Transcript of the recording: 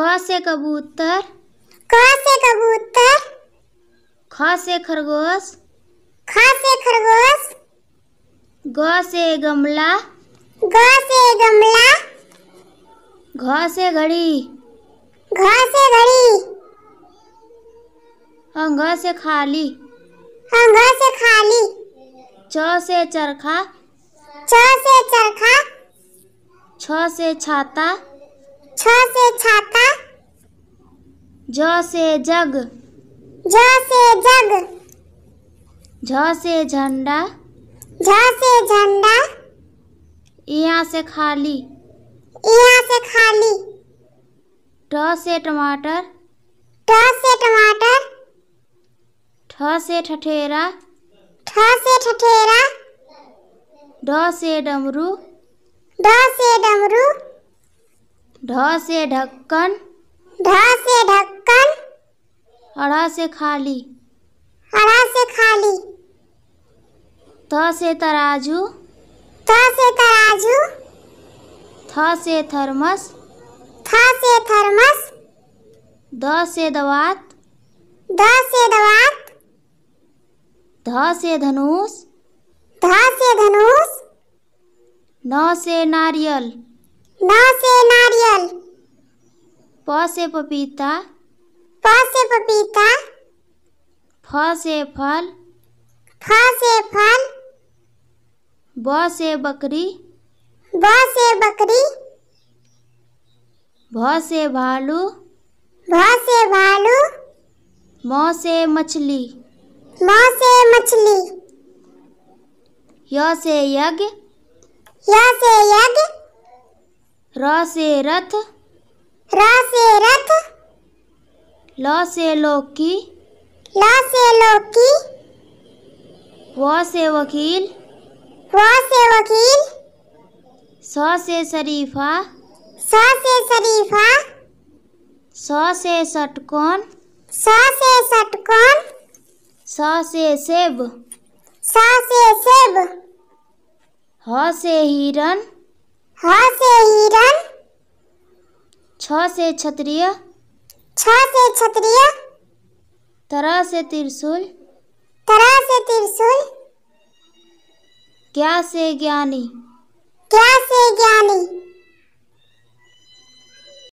क से कबूतर क से कबूतर ख से खरगोश ख से खरगोश ग से गमला ग से गमला घ से घड़ी घ से घड़ी घ से खाली घ से खाली च से चरखा च से चरखा छ से छाता छ से छाता ज से जग ज से जग झ से झंडा झ से झंडा यहाँ से खाली यहाँ से खाली ट से टमाटर ट से टमाटर ठ से ठठेरा ठ से ठठेरा ड से डमरू ड से डमरू ढ से ढक्कन ढ से ढक्कन हड़ा से खाली हड़ा से खाली त से तराजू थ से तराजू थ से थर्मस थ से थर्मस द से दवात द से दवात ध से धनुष ध से धनुष न से नारियल ना से नारियल प से पपीता प से पपीता फ से फल फ से फल ब से बकरी ब से बकरी भ से भालू भ से भालू म से मछली म से मछली य से यज्ञ य से यज्ञ र से रथ र से रथ ल से लौकी ल से लौकी व से वकील व से वकील स से शरीफा स से शरीफा स से षटकोण स से षटकोण स से सेब स से सेब ह से हिरण ह हाँ से हिरन छ से क्षत्रिय छ से क्षत्रिय तरह से त्रिशूल तरह से त्रिशूल क्या से ज्ञानी क्या से ज्ञानी